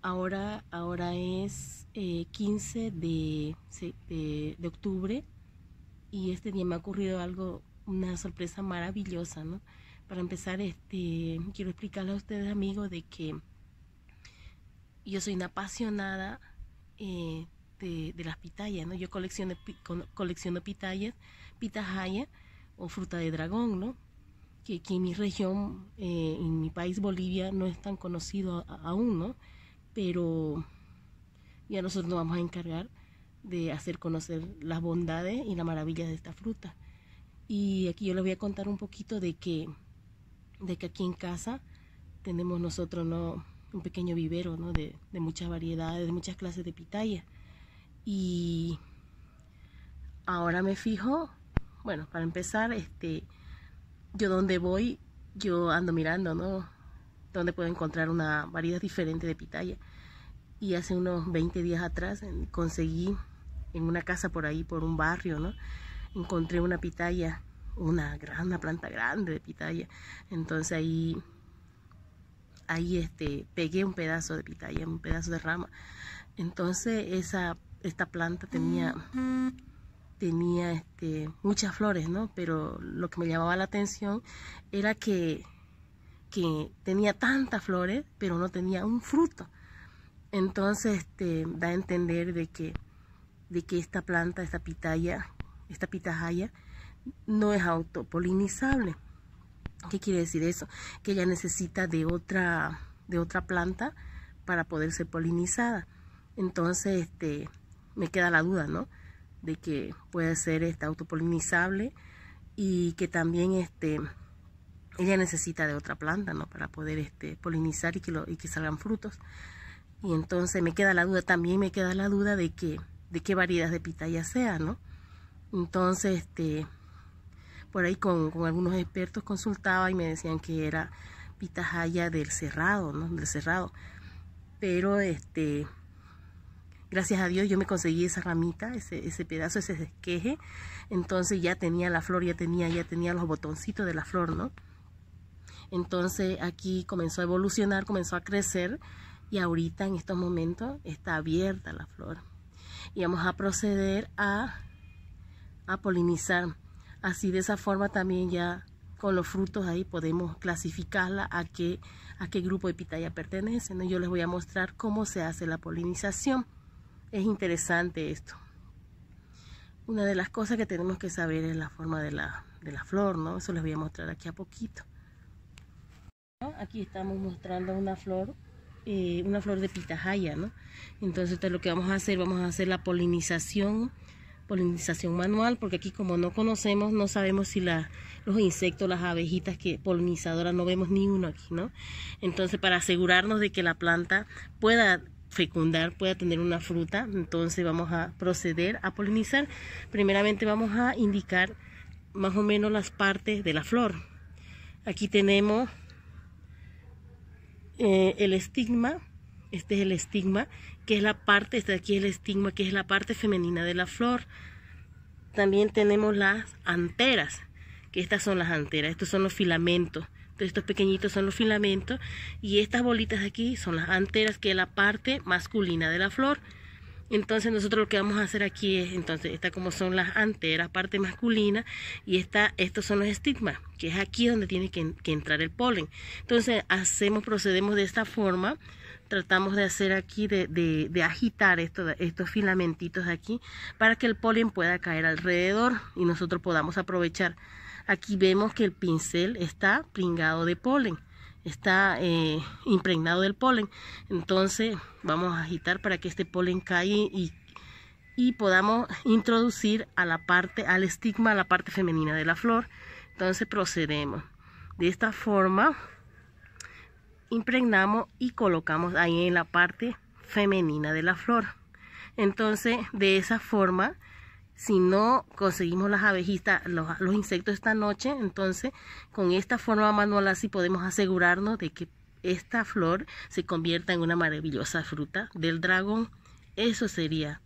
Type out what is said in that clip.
ahora, ahora es 15 eh, de, octubre y este día me ha ocurrido algo, una sorpresa maravillosa, ¿no? Para empezar, este, quiero explicarle a ustedes, amigos, de que yo soy una apasionada eh, de, las pitayas, ¿no? Yo colecciono, colecciono pitayas, pitahaya o fruta de dragón, ¿no? que, aquí en mi región, eh, en mi país Bolivia, no es tan conocido aún, ¿no? Pero ya nosotros nos vamos a encargar de hacer conocer las bondades y las maravillas de esta fruta. Y aquí yo les voy a contar un poquito de que, de que aquí en casa tenemos nosotros ¿no? un pequeño vivero ¿no? de, de muchas variedades, de muchas clases de pitaya. Y ahora me fijo, bueno, para empezar, este, yo donde voy, yo ando mirando, ¿no? Donde puedo encontrar una variedad diferente de pitaya. Y hace unos 20 días atrás conseguí en una casa por ahí, por un barrio, ¿no? Encontré una pitaya, una gran, una planta grande de pitaya. Entonces ahí, ahí este, pegué un pedazo de pitaya, un pedazo de rama. Entonces esa, esta planta tenía... Mm tenía este, muchas flores, ¿no? Pero lo que me llamaba la atención era que, que tenía tantas flores, pero no tenía un fruto. Entonces este, da a entender de que, de que esta planta, esta pitaya, esta pitahaya, no es autopolinizable. ¿Qué quiere decir eso? Que ella necesita de otra, de otra planta para poder ser polinizada. Entonces, este, me queda la duda, ¿no? de que puede ser este, autopolinizable y que también este, ella necesita de otra planta ¿no? para poder este, polinizar y que, lo, que salgan frutos. Y entonces me queda la duda, también me queda la duda de, que, de qué variedad de pitaya sea, ¿no? Entonces, este, por ahí con, algunos expertos consultaba y me decían que era pitahaya del cerrado, ¿no? Del cerrado. Pero, este, Gracias a Dios yo me conseguí esa ramita, ese, ese pedazo, ese esqueje. Entonces ya tenía la flor, ya tenía, ya tenía los botoncitos de la flor, ¿no? Entonces aquí comenzó a evolucionar, comenzó a crecer y ahorita en estos momentos está abierta la flor. Y vamos a proceder a, a polinizar. Así de esa forma también ya con los frutos ahí podemos clasificarla a qué, a qué grupo de pitaya pertenece. ¿no? Yo les voy a mostrar cómo se hace la polinización. Es interesante esto. Una de las cosas que tenemos que saber es la forma de la, de la flor, ¿no? Eso les voy a mostrar aquí a poquito. Aquí estamos mostrando una flor, eh, una flor de pitahaya, ¿no? Entonces lo que vamos a hacer, vamos a hacer la polinización, polinización manual, porque aquí como no conocemos, no sabemos si la, los insectos, las abejitas que polinizadoras, no vemos ni uno aquí, ¿no? Entonces para asegurarnos de que la planta pueda fecundar pueda tener una fruta. Entonces vamos a proceder a polinizar. Primeramente vamos a indicar más o menos las partes de la flor. Aquí tenemos eh, el estigma. Este es el estigma, que es la parte, este aquí es el estigma, que es la parte femenina de la flor. También tenemos las anteras, que estas son las anteras, estos son los filamentos estos pequeñitos son los filamentos y estas bolitas de aquí son las anteras que es la parte masculina de la flor. Entonces nosotros lo que vamos a hacer aquí es, entonces, esta como son las anteras, parte masculina, y esta, estos son los estigmas, que es aquí donde tiene que, entrar el polen. Entonces hacemos, procedemos de esta forma, tratamos de hacer aquí, de, agitar estos filamentitos de aquí, para que el polen pueda caer alrededor y nosotros podamos aprovechar Aquí vemos que el pincel está pringado de polen, está eh, impregnado del polen. Entonces vamos a agitar para que este polen caiga y, podamos introducir a la parte, al estigma, a la parte femenina de la flor. Entonces procedemos. De esta forma impregnamos y colocamos ahí en la parte femenina de la flor. Entonces, de esa forma si no conseguimos las abejitas, los, insectos esta noche, entonces con esta forma manual así podemos asegurarnos de que esta flor se convierta en una maravillosa fruta del dragón. Eso sería.